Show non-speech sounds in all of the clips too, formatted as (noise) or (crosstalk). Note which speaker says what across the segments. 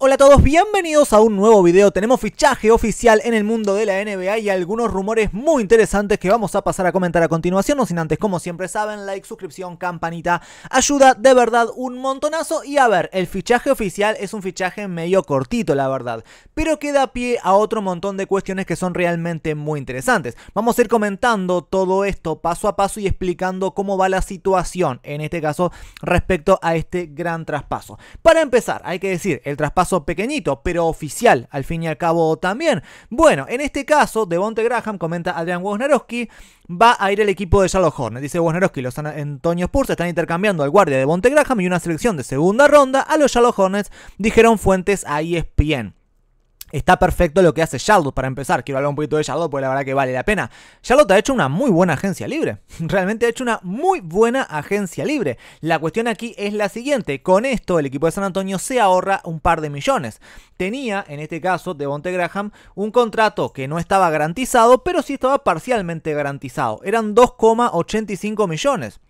Speaker 1: Hola a todos, bienvenidos a un nuevo video. Tenemos fichaje oficial en el mundo de la NBA y algunos rumores muy interesantes que vamos a pasar a comentar a continuación. No sin antes, como siempre saben, like, suscripción, campanita, ayuda de verdad un montonazo. Y a ver, el fichaje oficial es un fichaje medio cortito, la verdad, pero queda da pie a otro montón de cuestiones que son realmente muy interesantes. Vamos a ir comentando todo esto paso a paso y explicando cómo va la situación, en este caso, respecto a este gran traspaso. Para empezar, hay que decir, el traspaso pequeñito, pero oficial al fin y al cabo también. Bueno, en este caso, Bonte Graham, comenta Adrián Woznarowski va a ir el equipo de Charlotte Hornets. Dice Woznarowski, los Antonio Spurs están intercambiando al guardia de Bonte Graham y una selección de segunda ronda a los Charlotte Hornets, dijeron fuentes a ESPN. Está perfecto lo que hace Charlotte para empezar. Quiero hablar un poquito de Charlotte porque la verdad que vale la pena. Charlotte ha hecho una muy buena agencia libre. (laughs) Realmente ha hecho una muy buena agencia libre. La cuestión aquí es la siguiente. Con esto el equipo de San Antonio se ahorra un par de millones. Tenía, en este caso, de Bonte Graham, un contrato que no estaba garantizado, pero sí estaba parcialmente garantizado. Eran 2,85 millones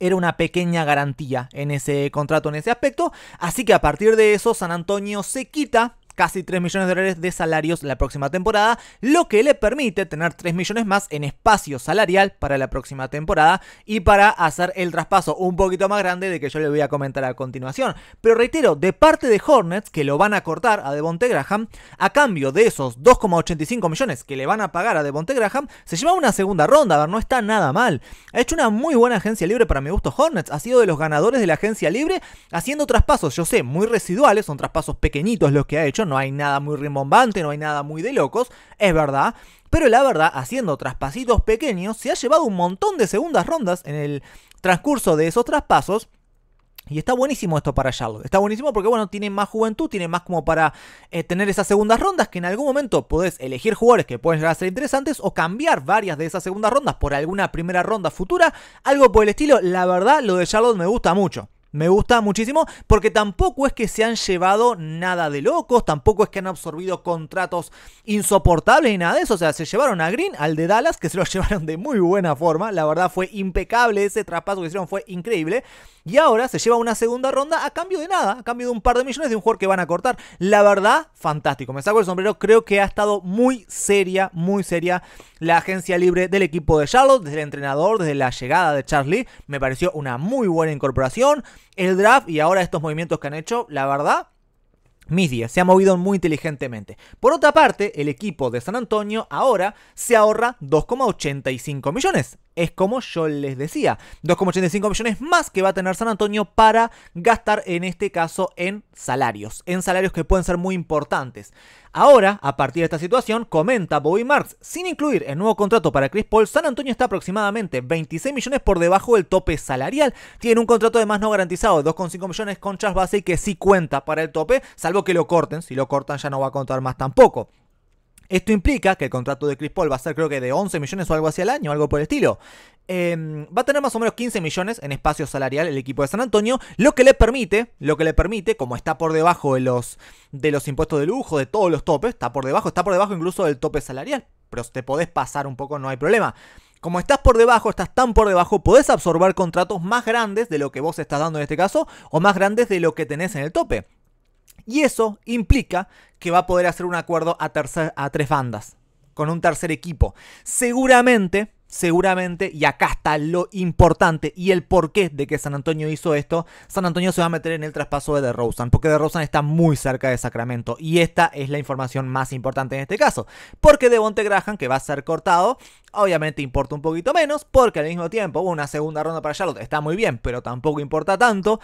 Speaker 1: era una pequeña garantía en ese contrato, en ese aspecto. Así que a partir de eso, San Antonio se quita casi 3 millones de dólares de salarios la próxima temporada, lo que le permite tener 3 millones más en espacio salarial para la próxima temporada y para hacer el traspaso un poquito más grande de que yo le voy a comentar a continuación. Pero reitero, de parte de Hornets, que lo van a cortar a Devonte Graham, a cambio de esos 2,85 millones que le van a pagar a Devonte Graham, se lleva una segunda ronda, a ver, no está nada mal. Ha hecho una muy buena agencia libre para mi gusto Hornets, ha sido de los ganadores de la agencia libre, haciendo traspasos, yo sé, muy residuales, son traspasos pequeñitos los que ha hecho, no hay nada muy rimbombante, no hay nada muy de locos, es verdad, pero la verdad, haciendo traspasitos pequeños, se ha llevado un montón de segundas rondas en el transcurso de esos traspasos. Y está buenísimo esto para Charlotte. Está buenísimo porque, bueno, tiene más juventud, tiene más como para eh, tener esas segundas rondas que en algún momento podés elegir jugadores que pueden llegar a ser interesantes o cambiar varias de esas segundas rondas por alguna primera ronda futura. Algo por el estilo, la verdad, lo de Charlotte me gusta mucho. Me gusta muchísimo porque tampoco es que se han llevado nada de locos, tampoco es que han absorbido contratos insoportables ni nada de eso. O sea, se llevaron a Green, al de Dallas, que se lo (laughs) llevaron de muy buena forma. La verdad fue impecable ese traspaso que hicieron, fue increíble. Y ahora se lleva una segunda ronda a cambio de nada, a cambio de un par de millones de un jugador que van a cortar. La verdad, fantástico. Me saco el sombrero, creo que ha estado muy seria, muy seria la agencia libre del equipo de Charlotte, desde el entrenador, desde la llegada de Charlie. Me pareció una muy buena incorporación. El draft y ahora estos movimientos que han hecho, la verdad, mis días, se ha movido muy inteligentemente. Por otra parte, el equipo de San Antonio ahora se ahorra 2,85 millones es como yo les decía, 2,85 millones más que va a tener San Antonio para gastar en este caso en salarios, en salarios que pueden ser muy importantes. Ahora, a partir de esta situación, comenta Bobby Marks, sin incluir el nuevo contrato para Chris Paul, San Antonio está aproximadamente 26 millones por debajo del tope salarial, tiene un contrato de más no garantizado de 2,5 millones con base y que sí cuenta para el tope, salvo que lo corten, si lo cortan ya no va a contar más tampoco. Esto implica que el contrato de Chris Paul va a ser creo que de 11 millones o algo así al año, algo por el estilo. Em, va a tener más o menos 15 millones en espacio salarial el equipo de San Antonio, lo que le permite, lo que le permite, como está por debajo de los, de los impuestos de lujo, de todos los topes, está por debajo, está por debajo incluso del tope salarial, pero te podés pasar un poco, no hay problema. Como estás por debajo, estás tan por debajo, podés absorber contratos más grandes de lo que vos estás dando en este caso, o más grandes de lo que tenés en el tope. Y eso implica que va a poder hacer un acuerdo a, tres bandas, con un tercer equipo. Seguramente, seguramente, y acá está lo importante y el porqué de que San Antonio hizo esto, San Antonio se va a meter en el traspaso de DeRozan, porque DeRozan está muy cerca de Sacramento, y esta es la información más importante en este caso, porque De Graham, que va a ser cortado, obviamente importa un poquito menos, porque al mismo tiempo una segunda ronda para Charlotte está muy bien, pero tampoco importa tanto.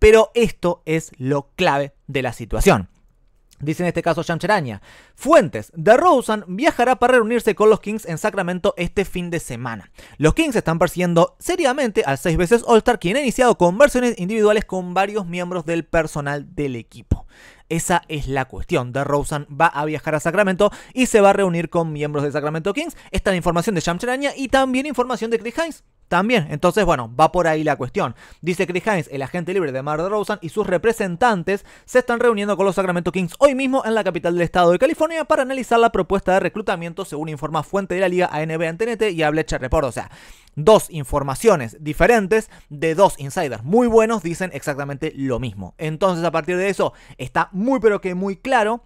Speaker 1: Pero esto es lo clave de la situación. Dice en este caso Chancheraña. Fuentes, de Rosen viajará para reunirse con los Kings en Sacramento este fin de semana. Los Kings están persiguiendo seriamente al seis veces All-Star, quien ha iniciado conversiones individuales con varios miembros del personal del equipo. Esa es la cuestión. De Rosen va a viajar a Sacramento y se va a reunir con miembros de Sacramento Kings. Está la información de Sham y también información de Chris Hines. También, entonces, bueno, va por ahí la cuestión. Dice Chris Hines, el agente libre de Mar de Rosen y sus representantes se están reuniendo con los Sacramento Kings hoy mismo en la capital del estado de California para analizar la propuesta de reclutamiento, según informa fuente de la liga ANB Antenete y a Report. O sea, dos informaciones diferentes de dos insiders muy buenos dicen exactamente lo mismo. Entonces, a partir de eso, está muy muy pero que muy claro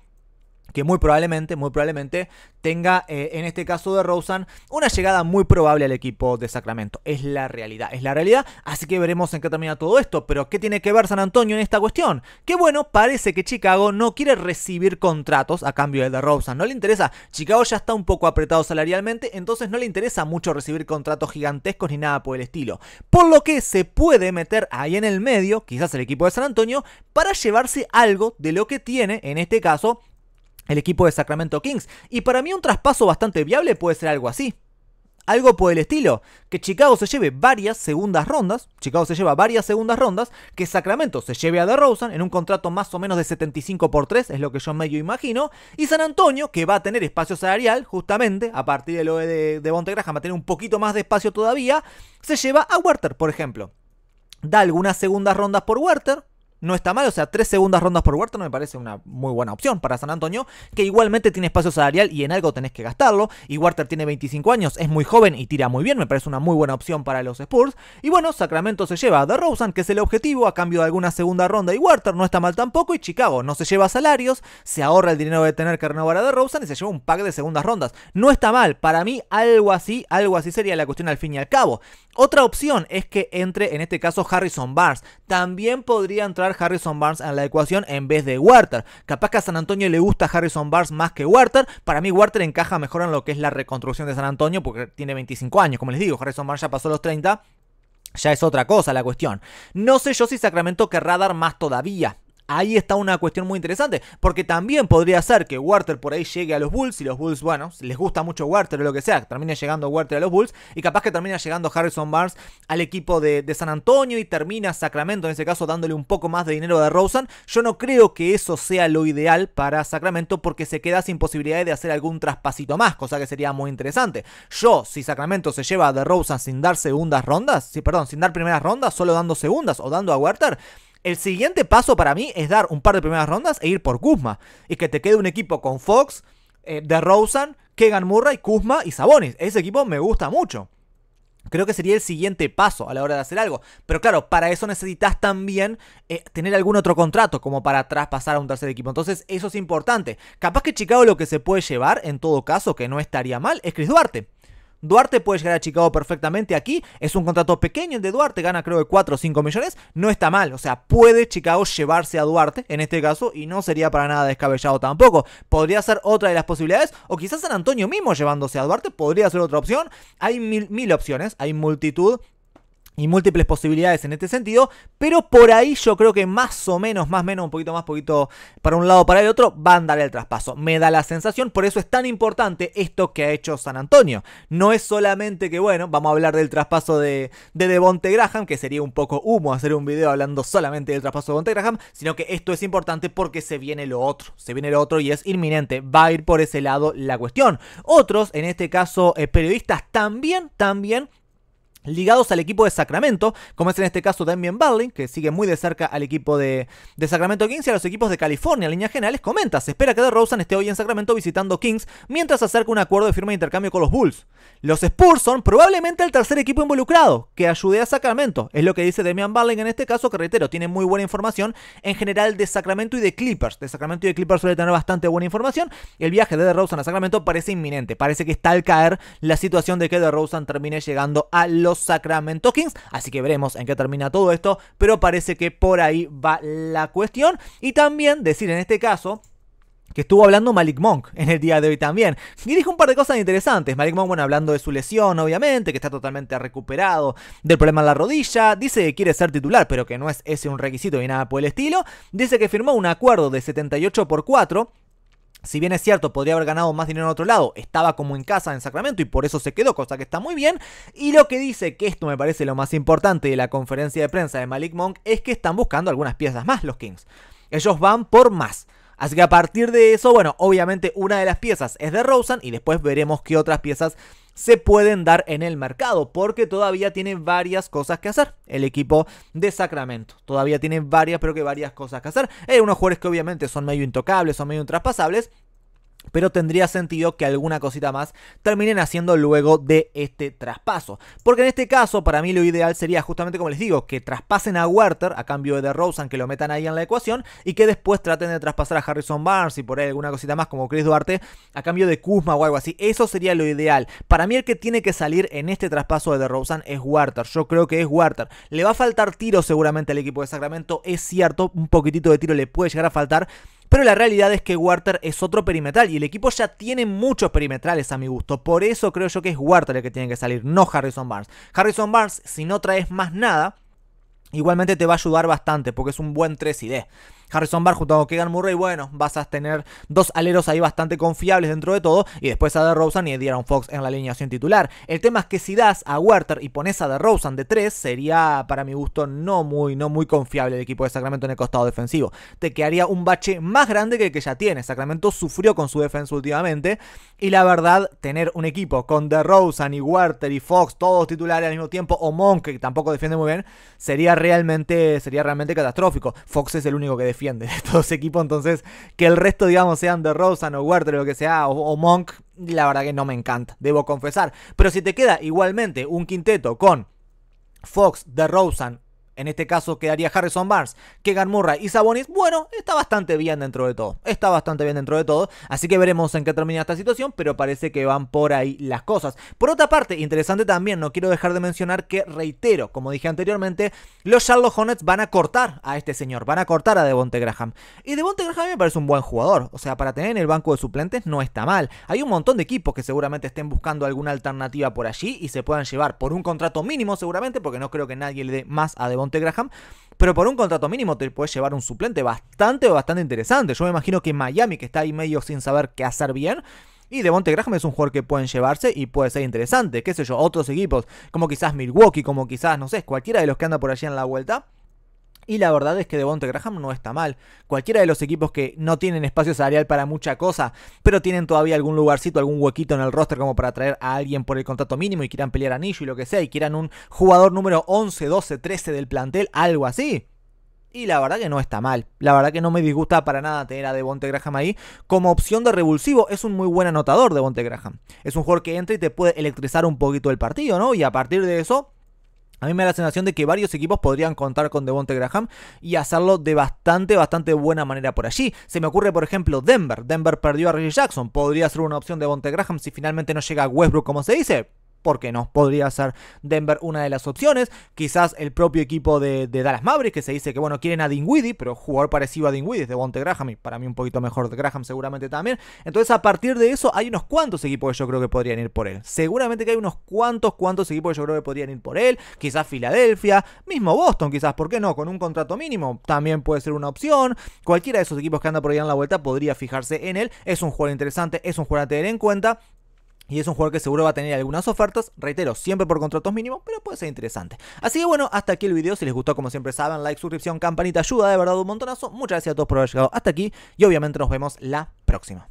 Speaker 1: que muy probablemente, muy probablemente tenga eh, en este caso de Rosen una llegada muy probable al equipo de Sacramento. Es la realidad, es la realidad. Así que veremos en qué termina todo esto. Pero ¿qué tiene que ver San Antonio en esta cuestión? Que bueno, parece que Chicago no quiere recibir contratos a cambio de, de No le interesa. Chicago ya está un poco apretado salarialmente, entonces no le interesa mucho recibir contratos gigantescos ni nada por el estilo. Por lo que se puede meter ahí en el medio, quizás el equipo de San Antonio, para llevarse algo de lo que tiene, en este caso, el equipo de Sacramento Kings. Y para mí un traspaso bastante viable puede ser algo así. Algo por el estilo, que Chicago se lleve varias segundas rondas, Chicago se lleva varias segundas rondas, que Sacramento se lleve a DeRozan en un contrato más o menos de 75 por 3, es lo que yo medio imagino, y San Antonio, que va a tener espacio salarial, justamente, a partir de lo de, de va a tener un poquito más de espacio todavía, se lleva a Werther, por ejemplo. Da algunas segundas rondas por Werther, no está mal. O sea, tres segundas rondas por Huerta no me parece una muy buena opción para San Antonio, que igualmente tiene espacio salarial y en algo tenés que gastarlo. Y Walter tiene 25 años, es muy joven y tira muy bien, me parece una muy buena opción para los Spurs. Y bueno, Sacramento se lleva a DeRozan, que es el objetivo, a cambio de alguna segunda ronda. Y Huerta no está mal tampoco. Y Chicago no se lleva salarios, se ahorra el dinero de tener que renovar a DeRozan y se lleva un pack de segundas rondas. No está mal, para mí algo así, algo así sería la cuestión al fin y al cabo. Otra opción es que entre en este caso Harrison Barnes. También podría entrar Harrison Barnes en la ecuación en vez de Walter. Capaz que a San Antonio le gusta Harrison Barnes más que Werther. Para mí Walter encaja mejor en lo que es la reconstrucción de San Antonio porque tiene 25 años, como les digo. Harrison Barnes ya pasó los 30. Ya es otra cosa la cuestión. No sé yo si Sacramento querrá dar más todavía. Ahí está una cuestión muy interesante, porque también podría ser que Werther por ahí llegue a los Bulls y los Bulls, bueno, les gusta mucho Werther o lo que sea, termine llegando Werther a los Bulls y capaz que termina llegando Harrison Barnes al equipo de, San Antonio y termina Sacramento en ese caso dándole un poco más de dinero de Rosen. Yo no creo que eso sea lo ideal para Sacramento porque se queda sin posibilidad de hacer algún traspasito más, cosa que sería muy interesante. Yo, si Sacramento se lleva a Rosen sin dar segundas rondas, sí, perdón, sin dar primeras rondas, solo dando segundas o dando a Werther, el siguiente paso para mí es dar un par de primeras rondas e ir por Kuzma. Y que te quede un equipo con Fox, The eh, DeRozan, Kegan Murray, Kuzma y Sabonis. Ese equipo me gusta mucho. Creo que sería el siguiente paso a la hora de hacer algo. Pero claro, para eso necesitas también eh, tener algún otro contrato como para traspasar a un tercer equipo. Entonces eso es importante. Capaz que Chicago lo que se puede llevar, en todo caso, que no estaría mal, es Chris Duarte. Duarte puede llegar a Chicago perfectamente aquí. Es un contrato pequeño de Duarte, gana creo de 4 o 5 millones. No está mal, o sea, puede Chicago llevarse a Duarte en este caso y no sería para nada descabellado tampoco. Podría ser otra de las posibilidades, o quizás San Antonio mismo llevándose a Duarte podría ser otra opción. Hay mil opciones, hay multitud y múltiples posibilidades en este sentido, pero por ahí yo creo que más o menos, más o menos, un poquito más, poquito para un lado, para el otro, van a dar el traspaso. Me da la sensación, por eso es tan importante esto que ha hecho San Antonio. No es solamente que, bueno, vamos a hablar del traspaso de, de Devonte Graham, que sería un poco humo hacer un video hablando solamente del traspaso de Devonte Graham, sino que esto es importante porque se viene lo otro, se viene lo otro y es inminente, va a ir por ese lado la cuestión. Otros, en este caso eh, periodistas, también, también ligados al equipo de Sacramento, como es en este caso Damian Barling, que sigue muy de cerca al equipo de, Sacramento Kings y a los equipos de California. En líneas generales comenta, se espera que DeRozan esté hoy en Sacramento visitando Kings mientras acerca un acuerdo de firma de intercambio con los Bulls. Los Spurs son probablemente el tercer equipo involucrado que ayude a Sacramento, es lo que dice Damian Barling en este caso, que reitero, tiene muy buena información en general de Sacramento y de Clippers. De Sacramento y de Clippers suele tener bastante buena información. El viaje de DeRozan a Sacramento parece inminente, parece que está al caer la situación de que DeRozan termine llegando a los Sacramento Kings. Así que veremos en qué termina todo esto, pero parece que por ahí va la cuestión. Y también decir en este caso que estuvo hablando Malik Monk en el día de hoy también. Y dijo un par de cosas interesantes. Malik Monk, bueno, hablando de su lesión, obviamente, que está totalmente recuperado del problema en la rodilla. Dice que quiere ser titular, pero que no es ese un requisito ni nada por el estilo. Dice que firmó un acuerdo de 78 por 4 si bien es cierto, podría haber ganado más dinero en otro lado, estaba como en casa en Sacramento y por eso se quedó, cosa que está muy bien. Y lo que dice, que esto me parece lo más importante de la conferencia de prensa de Malik Monk, es que están buscando algunas piezas más los Kings. Ellos van por más. Así que a partir de eso, bueno, obviamente una de las piezas es de Rosen y después veremos qué otras piezas se pueden dar en el mercado, porque todavía tiene varias cosas que hacer el equipo de Sacramento. Todavía tiene varias, pero que varias cosas que hacer. Hay eh, unos jugadores que obviamente son medio intocables, son medio intraspasables, pero tendría sentido que alguna cosita más terminen haciendo luego de este traspaso. Porque en este caso, para mí lo ideal sería justamente como les digo, que traspasen a Werther a cambio de Rosen que lo metan ahí en la ecuación y que después traten de traspasar a Harrison Barnes y por ahí alguna cosita más como Chris Duarte a cambio de Kuzma o algo así. Eso sería lo ideal. Para mí el que tiene que salir en este traspaso de DeRozan es Werther. Yo creo que es Werther. Le va a faltar tiro seguramente al equipo de Sacramento, es cierto, un poquitito de tiro le puede llegar a faltar, pero la realidad es que Warter es otro perimetral y el equipo ya tiene muchos perimetrales a mi gusto. Por eso creo yo que es Warter el que tiene que salir, no Harrison Barnes. Harrison Barnes, si no traes más nada, igualmente te va a ayudar bastante porque es un buen 3 y D. Harrison Barr junto con Keegan Murray, bueno, vas a tener dos aleros ahí bastante confiables dentro de todo. Y después a DeRozan y a Dieron Fox en la alineación titular. El tema es que si das a Werther y pones a DeRozan de 3, sería para mi gusto no muy, no muy confiable el equipo de Sacramento en el costado defensivo. Te quedaría un bache más grande que el que ya tiene. Sacramento sufrió con su defensa últimamente. Y la verdad, tener un equipo con DeRozan y Werther y Fox, todos titulares al mismo tiempo, o Monk, que tampoco defiende muy bien, sería realmente, sería realmente catastrófico. Fox es el único que defiende defiende (laughs) de todo ese equipo. Entonces, que el resto, digamos, sean de Rosen o Werther o lo que sea, o, Monk, la verdad que no me encanta, debo confesar. Pero si te queda igualmente un quinteto con Fox, Rosen, en este caso quedaría Harrison Barnes, Kegan Murray y Sabonis, bueno, está bastante bien dentro de todo. Está bastante bien dentro de todo. Así que veremos en qué termina esta situación, pero parece que van por ahí las cosas. Por otra parte, interesante también, no quiero dejar de mencionar que, reitero, como dije anteriormente, los Charlotte Hornets van a cortar a este señor, van a cortar a Devonte Graham. Y Devonte Graham me parece un buen jugador. O sea, para tener en el banco de suplentes no está mal. Hay un montón de equipos que seguramente estén buscando alguna alternativa por allí y se puedan llevar por un contrato mínimo seguramente, porque no creo que nadie le dé más a Devontae Monte Graham. Pero por un contrato mínimo te puedes llevar un suplente bastante, bastante interesante. Yo me imagino que Miami, que está ahí medio sin saber qué hacer bien, y Monte Graham es un jugador que pueden llevarse y puede ser interesante. Qué sé yo, otros equipos, como quizás Milwaukee, como quizás, no sé, cualquiera de los que anda por allí en la vuelta, y la verdad es que Devonte Graham no está mal. Cualquiera de los equipos que no tienen espacio salarial para mucha cosa, pero tienen todavía algún lugarcito, algún huequito en el roster como para traer a alguien por el contrato mínimo y quieran pelear anillo y lo que sea, y quieran un jugador número 11, 12, 13 del plantel, algo así. Y la verdad que no está mal. La verdad que no me disgusta para nada tener a Devonte Graham ahí. Como opción de revulsivo, es un muy buen anotador Devonte Graham. Es un jugador que entra y te puede electrizar un poquito el partido, ¿no? Y a partir de eso, a mí me da la sensación de que varios equipos podrían contar con Devonte Graham y hacerlo de bastante, bastante buena manera por allí. Se me ocurre, por ejemplo, Denver. Denver perdió a Reggie Jackson. Podría ser una opción de Devonte Graham si finalmente no llega a Westbrook, como se dice porque no? Podría ser Denver una de las opciones. Quizás el propio equipo de, Dallas Mavericks, que se dice que, bueno, quieren a Dinwiddie, pero jugador parecido a Dinwiddie es de Bonte Graham y para mí un poquito mejor de Graham seguramente también. Entonces, a partir de eso, hay unos cuantos equipos que yo creo que podrían ir por él. Seguramente que hay unos cuantos, cuantos equipos que yo creo que podrían ir por él. Quizás Filadelfia, mismo Boston, quizás, ¿por qué no? Con un contrato mínimo también puede ser una opción. Cualquiera de esos equipos que anda por ahí en la vuelta podría fijarse en él. Es un jugador interesante, es un jugador a tener en cuenta. Y es un jugador que seguro va a tener algunas ofertas, reitero, siempre por contratos mínimos, pero puede ser interesante. Así que bueno, hasta aquí el video. Si les gustó, como siempre saben, like, suscripción, campanita, ayuda de verdad un montonazo. Muchas gracias a todos por haber llegado hasta aquí y obviamente nos vemos la próxima.